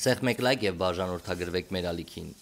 Սեղմեք լայք եւ բաժանորդագրվեք մեր ալիքին։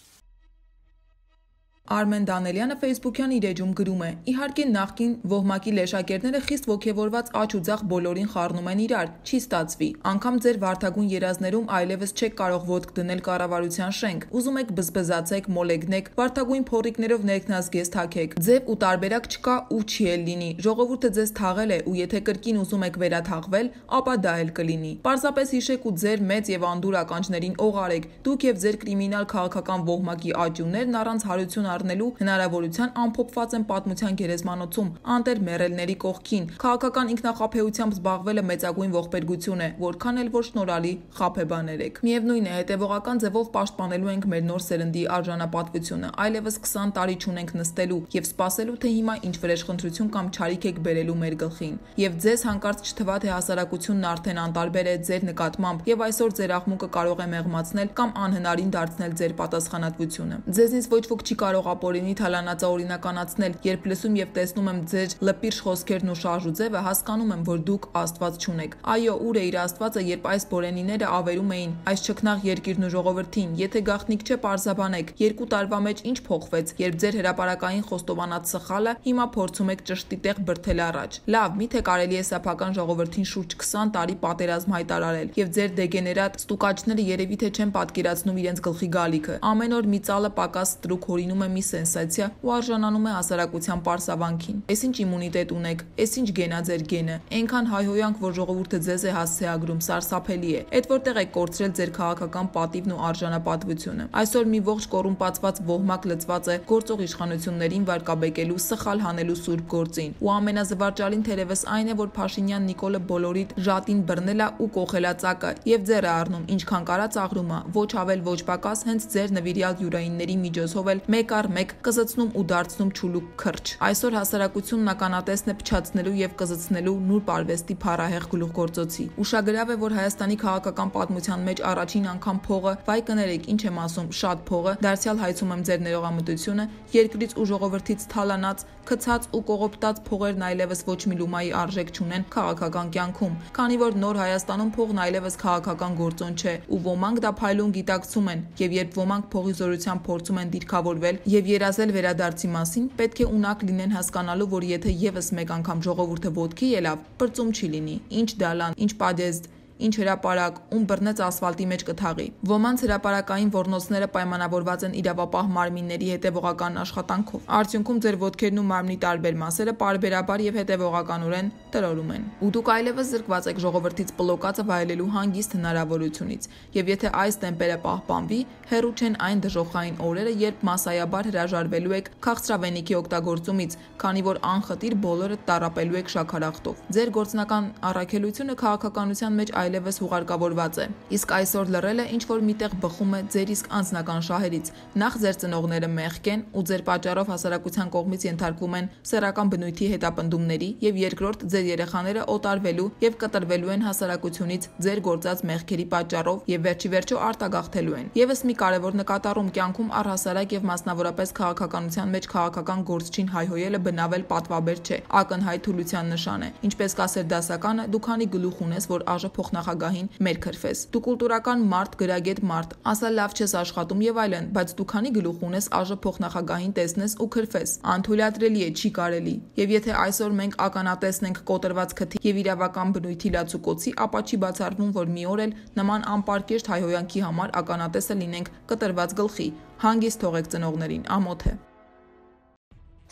Արմեն Դանելյանը Facebook-յան իր էջում գրում է. «Իհարկե նախկին ոհմակի լեշակերտները խիստ ոգևորված աջ ու ձախ բոլորին խառնում են իրար, չի ստացվի։ Անգամ ձեր վարդագույն երազներում այլևս չեք կարող ոտք դնել կառավարության շենք։ Ուզում եք բզբզացեք, մոլեգնեք, վարդագույն փորիկներով ներքնազգեզ թաքեք։ Ձև ու տարբերակ չկա ու չի էլ լինի։ Ժողովուրդը ձեզ թաղել է ու եթե կրկին ուզում եք վերաթաղվել, ապա դա էլ կլինի։ Պարզապես հիշեք ու ձեր մեծ եւ անդուր ականջներին օղարեք։ Դուք եւ ձեր կրիմինալ քաղաքական ոհմակի աճյուններն առանց հարություն դառնալու հնարավորության ամփոփված են պատմության գերեզմանոցում անտեր մերելների կողքին։ Քաղաքական ինքնախապեությամբ զբաղվելը մեծագույն ողբերգություն է, որքան էլ որ շնորհալի խապեբան երեք։ Միևնույն է, հետևողական ձևով պաշտպանելու ենք մեր նոր սերնդի արժանապատվությունը։ Այլևս 20 տարի չունենք նստելու եւ սպասելու, թե հիմա ինչ վրեժխնդրություն կամ ճարիք եք բերելու մեր գլխին։ Եվ ձեզ հանկարծ չթվա թե հասարակությունն արդեն անտարբեր է ձեր նկատմամբ եւ այսօր ձեր աղմուկը կարող է մեղմացնել կամ անհնարին դարձնել ձեր պատասխանատվությունը։ Ձեզնից ոչ ոք չի կարող ապօրինի թալանածաօրինականացնել, երբ լսում եւ տեսնում եմ ձեր լպիրշ խոսքերն ու շարժուձևը, հասկանում եմ, որ դուք Աստված չունեք։ Այո, ուր է իր Աստվածը, երբ այս բորենիները ավերում էին այս ճկնաղ երկիրն ու ժողովրդին։ Եթե գաղտնիք չէ, parzabanեք, երկու տարվա մեջ ինչ փոխվեց, երբ ձեր հրաապարակային խոստովանած սխալը հիմա փորձում եք ճշտի տեղ բրթել առաջ։ Լավ, միթե կարելի է սեփական ժողովրդին շուրջ 20 տարի պատերազմ հայտարարել եւ ձեր դեգեներատ ստուկաչները երևի թե չեն պատկերացնում իրենց գլխի գալիքը։ Ամեն օր մի ծալը պակաս ստրուկ հորինում է մի սենսացիա ու արժանանում է հասարակության պարսավանքին։ Այսինչ իմունիտետ ունեք, այսինչ գենա ձեր գենը։ Այնքան հայհոյանք, որ ժողովուրդը ձեզ է հասցեագրում, սարսափելի է։ Այդ որտեղ է կորցրել ձեր քաղաքական պատիվն ու արժանապատվությունը։ Այսօր մի ողջ կոռումպացված ոհմակ լծված է գործող իշխանություններին վարկաբեկելու, սխալ հանելու սուրբ գործին։ Ու ամենազվարճալին թերևս այն է, որ Փաշինյան Նիկոլը բոլորիդ ժատին բռնել է ու կողել է ծակը եւ ձեր է առնում, ինչքան կարա ծաղրում է, ոչ ավել, ոչ պակաս, հենց ձեր նվիրյալ յուրայինների միջոցով էլ մեկ կար մեկ կզծնում ու դարձնում չուլուկ քրջ։ Այսօր հասարակությունն ականատեսն է փչացնելու եւ կզծնելու նուրբ արվեստի փառահեղ գլուխգործոցի։ Ուշագրավ է, որ Հայաստանի քաղաքական պատմության մեջ առաջին անգամ փողը, վայ կներեք, ինչ եմ ասում, շատ փողը, դարձյալ հայցում եմ ձեր ներողամտությունը, երկրից ու ժողովրդից թալանած, քցած ու կողոպտած փողերն այլևս ոչ մի լումայի արժեք չունեն քաղաքական կյանքում, քանի որ նոր Հայաստանում փողն այլևս քաղաքական գործոն չէ, ու ոմանք դա փայլուն գիտակցում են, եւ երբ ոմանք փողի զորությամբ փորձում են դիրքավորվել եւ երազել վերադարձի մասին, պետք է ունակ լինեն հասկանալու, որ եթե եւս մեկ անգամ ժողովուրդը ոտքի ելավ, բրծում չի լինի։ Ինչ դալան, ինչ падեզդ, ինչ հրապարակ, ում բռնեց ասֆալտի մեջ կթաղի։ Ոմանց հրապարակային ворնոցները պայմանավորված են իրավապահ մարմինների հետևողական աշխատանքով։ Արդյունքում ձեր ոտքերն ու մարմնի տարբեր մասերը parberabar եւ հետևողականորեն տրորում են։ Ու դուք այլևս զրկված եք ժողովրդից պլոկածը վայելելու հանգիստ հնարավորությունից։ Եվ եթե այս տեմպերը պահպանվի, հեռու չեն այն դժոխային օրերը, երբ massայաբար հրաժարվելու եք քաղցրավենիքի օգտագործումից, քանի որ անխտիր բոլորը տարապելու եք շաքարախտով։ Ձեր գործնական առաքելությունը քաղաքականության մեջ այ այլևս հուղարկավորված է։ Իսկ այսօր լռելը ինչ որ միտեղ բխում է ձեր իսկ անձնական շահերից։ Նախ ձեր ծնողները մեղք են ու ձեր պատճառով հասարակության կողմից ենթարկվում են սեռական բնույթի հետապնդումների եւ երկրորդ ձեր երեխաները օտարվելու եւ կտրվելու են հասարակությունից ձեր գործած մեղքերի պատճառով եւ վերջի վերջո արտագաղթելու են։ Եվս մի կարևոր նկատառում կյանքում առհասարակ եւ մասնավորապես քաղաքականության մեջ քաղաքական գործչին հայհոյելը բնավել պատվաբեր չէ, ակնհայտ թուլության նշան է։ Ինչպես կասեր դասականը, դու քանի գլուխ ունես, որ աժը փոխնա նախագահին մերքրվես։ Դու կուլտուրական մարդ, գրագետ մարդ, ասա լավ չես աշխատում եւ այլն, բայց դու քանի գլուխ ունես ԱԺ փոխնախագահին տեսնես ու քրվես։ Անթույլատրելի է, չի կարելի։ Եվ եթե այսօր մենք ականատեսնենք կոտրված քթի եւ իրավական բնույթի լացուկոցի, ապա չի բացառվում, որ մի օր էլ նման անպարկեշտ հայհոյանքի համար ականատեսը լինենք կտրված գլխի։ Հանգիստ թողեք ծնողներին, ամոթ է։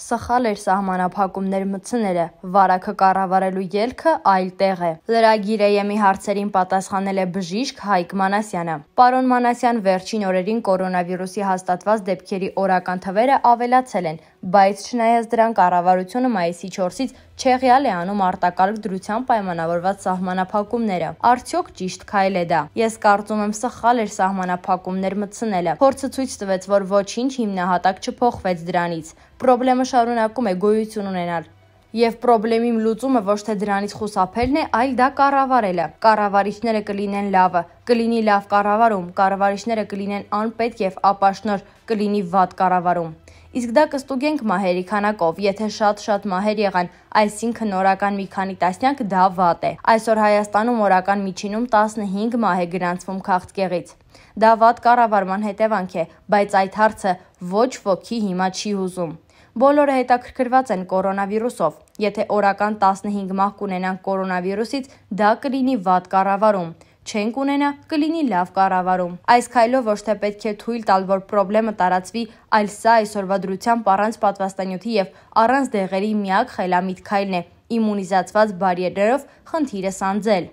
Սխալ էր սահմանափակումներ մտցնելը, վարակը կառավարելու ելքը այլ տեղ է։ Լրագիրեյեմի հարցերին պատասխանել է բժիշկ Հայկ Մանասյանը։ Պարոն Մանասյան վերջին օրերին կորոնավիրուսի հաստատված դեպքերի օրական թվերը ավելացել են, Բայց չնայած դրան կառավարությունը մայիսի 4-ից չեղյալ է անում արտակարգ դրության պայմանավորված սահմանափակումները։ Արդյոք ճիշտ քայլ է դա։ Ես կարծում եմ սխալ էր սահմանափակումներ մտցնելը։ Փորձը ցույց տվեց, որ ոչինչ հիմնահատակ չփոխվեց դրանից։ Պրոբլեմը շարունակում է գոյություն ունենալ։ Եվ խնդրեմի լուծումը ոչ թե դրանից խուսափելն է, այլ դա կառավարելը։ Կառավարիչները կլինեն լավը, կլինի լավ կառավարում, կառավարիչները կլինեն անպետք եւ ապաշնոր, կլինի վատ կառավարում։ Իսկ դա կստուգենք մահերի քանակով, եթե շատ-շատ մահեր եղան, այսինքն օրական մի քանի տասնյակ դա վատ է։ Այսօր Հայաստանում օրական միջինում 15 մահ է գրանցվում քաղցկեղից։ Դա վատ կառավարման հետևանք է, բայց այդ հարցը ոչ ոքի հիմա չի հուզում։ Բոլորը հետաքրքրված են կորոնավիրուսով։ Եթե օրական 15 մահ կունենան կորոնավիրուսից, դա կլինի վատ կառավարում չենք ունենա, կլինի լավ կառավարում։ Այս քայլով ոչ թե պետք է թույլ տալ, որ խնդրեմը տարածվի, այլ սա այսօրվա դրությամբ առանց պատվաստանյութի եւ առանց դեղերի միակ խելամիտ քայլն է՝ իմունիզացված բարիերերով խնդիրը սանձել։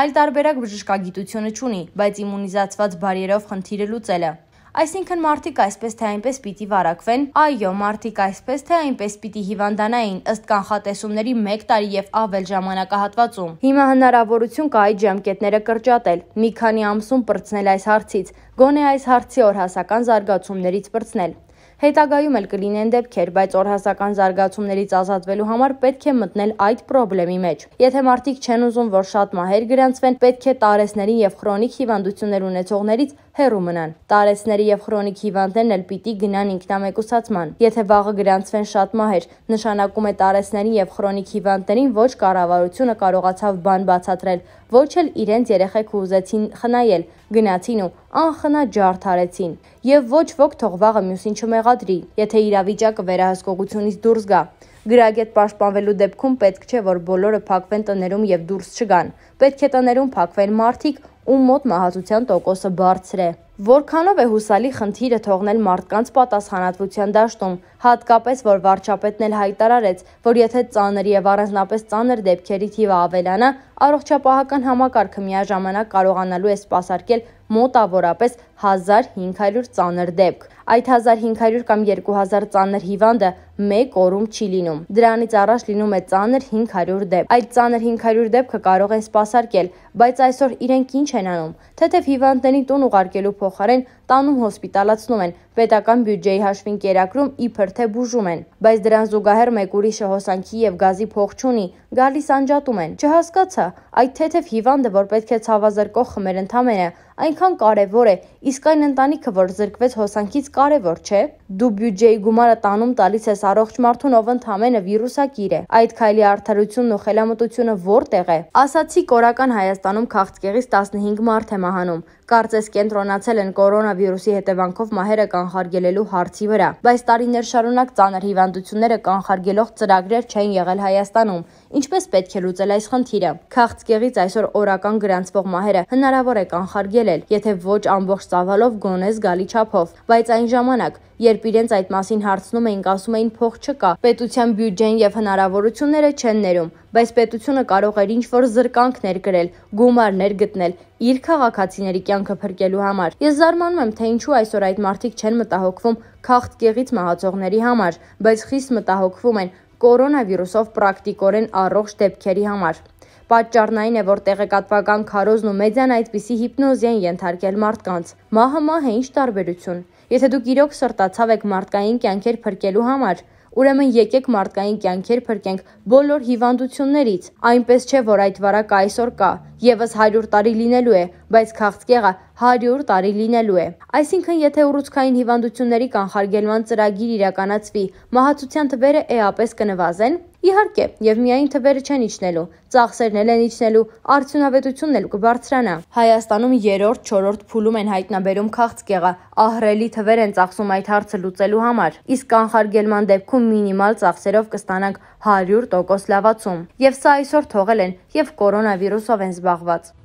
Այլ տարբերակ բժշկագիտությունը չունի, բայց իմունիզացված բարիերով խնդիրը լուծելը Այսինքն մարդիկ այսպես թե այնպես պիտի վարակվեն, այո, մարդիկ այսպես թե այնպես պիտի հիվանդանային ըստ կանխատեսումների 1 տարի եւ ավել ժամանակահատվածում։ Հիմա հնարավորություն կա այդ ժամկետները կրճատել, մի քանի ամսում բրցնել այս հարցից, գոնե այս հարցի օրհասական զարգացումներից բրցնել։ Հետագայում էլ կլինեն դեպքեր, բայց օրհասական զարգացումներից ազատվելու համար պետք է մտնել այդ խնդրեմի մեջ։ Եթե մարդիկ չեն ուզում, որ շատ մահեր գրանցվեն, պետք է տարեսներին եւ քրոնիկ հիվանդություններ ունեցողներից հեռու մնան։ Տարեցների եւ քրոնիկ հիվանդներն էլ պիտի գնան ինքնամեկուսացման։ Եթե վաղը գրանցվեն շատ մահեր, նշանակում է տարեցներին եւ քրոնիկ հիվանդներին ոչ կառավարությունը կարողացավ բան բացատրել, ոչ էլ իրենց երեխեքը ուզեցին խնայել, գնացին ու անխնա ջարդարեցին։ Եվ ոչ ոք թող վաղը մյուսին չմեղադրի, եթե իրավիճակը վերահսկողությունից դուրս գա։ Գրագետ պաշտպանվելու դեպքում պետք չէ, որ բոլորը փակվեն տներում եւ դուրս չգան։ Պետք է տներում փակվեն մարդիկ ու մոտ մահացության տոկոսը բարձր է։ Որքանով է հուսալի խնդիրը թողնել մարդկանց պատասխանատվության դաշտում, հատկապես որ վարչապետն էլ հայտարարեց, որ եթե ծանր եւ առանձնապես ծանր դեպքերի թիվը ավելանա, առողջապահական համակարգը միաժամանակ կարողանալու է սպասարկել մոտավորապես 1500 ծանր դեպք։ Այդ 1500 կամ 2000 ծանր հիվանդը մեկ օրում չի լինում։ Դրանից առաջ լինում է ծանր 500 դեպք։ Այդ ծանր 500 դեպքը կարող են սպասարկել, բայց այսօր իրենք ինչ են են անում, թեթև հիվանդներին տուն ուղարկելու փոխարեն տանում հոսպիտալացնում են, պետական բյուջեի հաշվին կերակրում իբր թե բուժում են, բայց դրան զուգահեռ մեկ ուրիշը հոսանքի եւ գազի փող չունի, գալիս անջատում են։ Չհասկացա, Այդ թեթև հիվանդը, որ պետք է ցավազրկող խմեր ընդամենը, այնքան կարևոր է, իսկ այն ընտանիքը, որ զրկվեց հոսանքից, կարևոր չէ։ Դու բյուջեի գումարը տանում տալիս ես առողջ մարդուն, ով ընդամենը վիրուսակիր է։ Այդ քայլի արդարությունն ու խելամտությունը որտեղ է։ Ասացի, կորական Հայաստանում քաղցկեղից 15 մարդ է մահանում կարծես կենտրոնացել են կորոնավիրուսի հետևանքով մահերը կանխարգելելու հարցի վրա, բայց տարիներ շարունակ ծանր հիվանդությունները կանխարգելող ծրագրեր չեն եղել Հայաստանում։ Ինչպես պետք է լուծել այս խնդիրը։ Քաղցկեղից այսօր օրական գրանցվող մահերը հնարավոր է կանխարգելել, եթե ոչ ամբողջ ծավալով գոնե զգալի չափով, բայց այն ժամանակ, երբ իրենց այդ մասին հարցնում էինք, ասում էին փող չկա, պետության բյուջեն եւ հնարավորությունները չեն ներում, բայց պետությունը կարող էր ինչ-որ զրկանք ներգրել, գումարներ գտնել իր քաղաքացիների կյանքը փրկելու համար։ Ես զարմանում եմ, թե ինչու այսօր այդ մարդիկ չեն մտահոգվում քաղցկեղից մահացողների համար, բայց խիստ մտահոգվում են կորոնավիրուսով պրակտիկորեն առողջ դեպքերի համար։ Պատճառն այն է, որ տեղեկատվական քարոզն ու մեդիան այդպիսի հիպնոզի են ենթարկել մարդկանց։ Մահը մահ է ինչ տարբերություն։ Եթե դուք իրոք սրտացավ եք մարդկային կյանքեր փրկելու համար, Ուրեմն եկեք մարդկային կյանքեր փրկենք բոլոր հիվանդություններից։ Այնպես չէ, որ այդ վարակը այսօր կա, եւս 100 տարի լինելու է, բայց քաղցկեղը 100 տարի լինելու է։ Այսինքն, եթե ուռուցքային հիվանդությունների կանխարգելման ծրագիր իրականացվի, մահացության թվերը էապես կնվազեն, Իհարկե, եւ միայն թվերը չեն իջնելու, ծախսերն էլ են իջնելու, արդյունավետությունն էլ կբարձրանա։ Հայաստանում 3-րդ, 4-րդ փուլում են հայտնաբերում քաղցկեղը, ահռելի թվեր են ծախսում այդ հարցը լուծելու համար։ Իսկ կանխարգելման դեպքում մինիմալ ծախսերով կստանանք 100% լավացում։ Եվ սա այսօր թողել են եւ կորոնավիրուսով են զբաղված։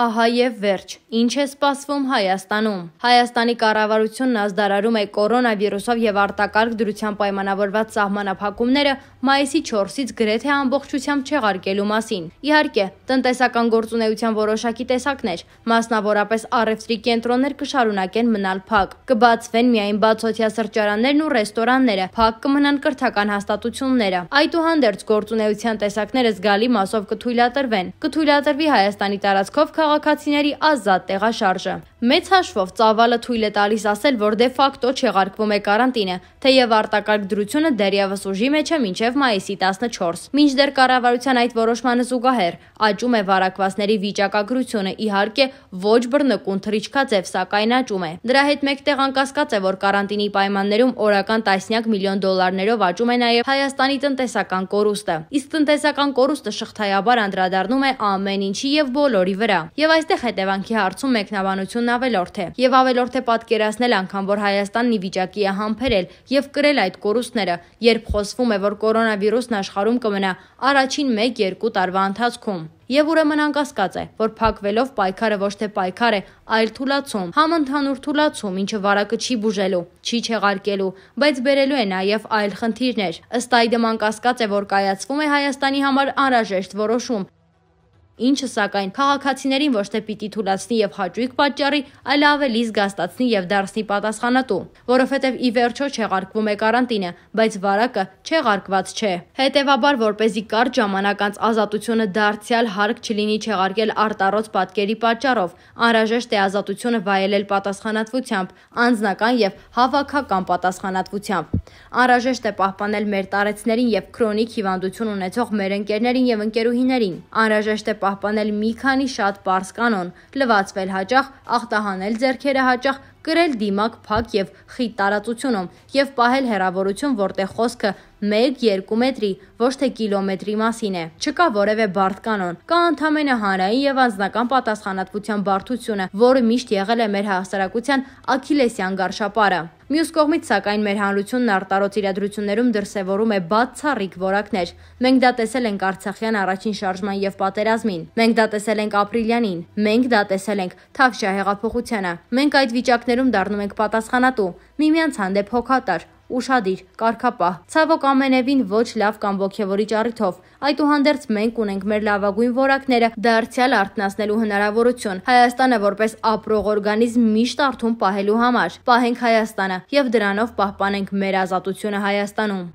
Ահա եւ վերջ։ Ինչ է սպասվում Հայաստանում։ Հայաստանի կառավարությունն ազդարարում է կորոնավիրուսով եւ արտակարգ դրության պայմանավորված սահմանափակումները մայիսի 4-ից գրեթե ամբողջությամբ չեղարկելու մասին։ Իհարկե, տնտեսական գործունեության որոշակի տեսակներ, մասնավորապես առևտրի կենտրոններ կշարունակեն մնալ փակ։ Կբացվեն միայն բացօթյա սրճարաններն ու ռեստորանները, փակ կմնան կրթական հաստատությունները։ Այդուհանդերձ գործունեության տեսակները զգալի մասով կթույլատրվեն։ Կթույլատրվի Հայաստանի տարածքով քաղաքացիների ազատ տեղաշարժը։ Մեծ հաշվով ծավալը թույլ է տալիս ասել, որ դե ֆակտո չեղարկվում է կարանտինը, թեև արտակարգ դրությունը դեռևս ուժի մեջ է մինչև մայիսի 14։ Մինչդեռ կառավարության այդ որոշմանը զուգահեռ աճում է վարակվածների վիճակագրությունը, իհարկե ոչ բռնկուն թրիչքաձև, սակայն աճում է։ Դրա հետ մեկտեղ անկասկած է, որ կարանտինի պայմաններում օրական տասնյակ միլիոն դոլարներով աճում է նաև Հայաստանի տնտեսական կորուստը։ Իսկ տնտեսական կորուստը շղթայաբար անդրադառնում է ամեն ինչի եւ բոլորի վրա։ Եվ այստեղ հետևանքի հարցում մեկնաբանությունն ավելորդ է։ Եվ ավելորդ է պատկերացնել անգամ, որ Հայաստանն ի վիճակի է համբերել եւ կրել այդ կորուստները, երբ խոսվում է, որ կորոնավիրուսն աշխարհում կմնա առաջին 1-2 տարվա ընթացքում։ Եվ ուրեմն անկասկած է, որ փակվելով պայքարը ոչ թե պայքար է, այլ թուլացում, համընդհանուր թուլացում, ինչը վարակը չի բուժելու, չի չեղարկելու, բայց բերելու է նաև այլ խնդիրներ։ Ըստ այդմ անկասկած է, որ կայացվում է Հայաստանի համար անհրաժեշտ որոշում, ինչը սակայն քաղաքացիներին ոչ թե պիտի թուլացնի եւ հաճույք պատճառի, այլ ավելի զգաստացնի եւ դարձնի պատասխանատու, որովհետեւ ի վերջո չեղարկվում է կարանտինը, բայց վարակը չեղարկված չէ։ Հետևաբար, որ เป զի կարճ ժամանակ անց ազատությունը դարձյալ հարկ չլինի չեղարկել արտառոց պատկերի պատճառով, անհրաժեշտ է ազատությունը վայելել պատասխանատվությամբ, անձնական եւ հավաքական պատասխանատվությամբ։ Անհրաժեշտ է պահպանել մեր տարեցներին եւ քրոնիկ հիվանդություն ունեցող մեր ընկերներին եւ ընկերուհիներին։ Անհրաժեշտ է պահպանել մի քանի շատ པարս կանոն՝ լվացվել հաճախ, ախտահանել ձեռքերը հաճախ, գրել դիմակ, փակ եւ խիտ տարածությունում եւ պահել հեռավորություն, որտեղ խոսքը 1-2 մետրի, ոչ թե կիլոմետրի մասին է։ Չկա որևէ բարդ կանոն։ Կա ընդամենը հանրային եւ անձնական պատասխանատվության բարդությունը, որը միշտ եղել է մեր հասարակության աքիլեսյան գարշապարը։ Մյուս կողմից, սակայն, մեր հանրությունն արտարոց իրադրություններում դրսևորում է բացառիկ որակներ։ Մենք դա տեսել ենք Արցախյան առաջին շարժման եւ պատերազմին։ Մենք դա տեսել ենք ապրիլյանին։ Մենք դա տեսել ենք Թավշյա հեղափոխությանը։ Մենք այդ վիճակներում դառնում ենք պատասխանատու, միմյանց հանդեպ հոգատար ուշադիր, կարգապահ։ Ցավոք ամենևին ոչ լավ կամ ողջևորիչ առիթով։ Այդուհանդերձ մենք ունենք մեր լավագույն ворակները դարձյալ արտնասնելու հնարավորություն։ Հայաստանը որպես ապրող օրգանիզմ միշտ արթուն պահելու համար։ Պահենք Հայաստանը եւ դրանով պահպանենք մեր ազատությունը Հայաստանում։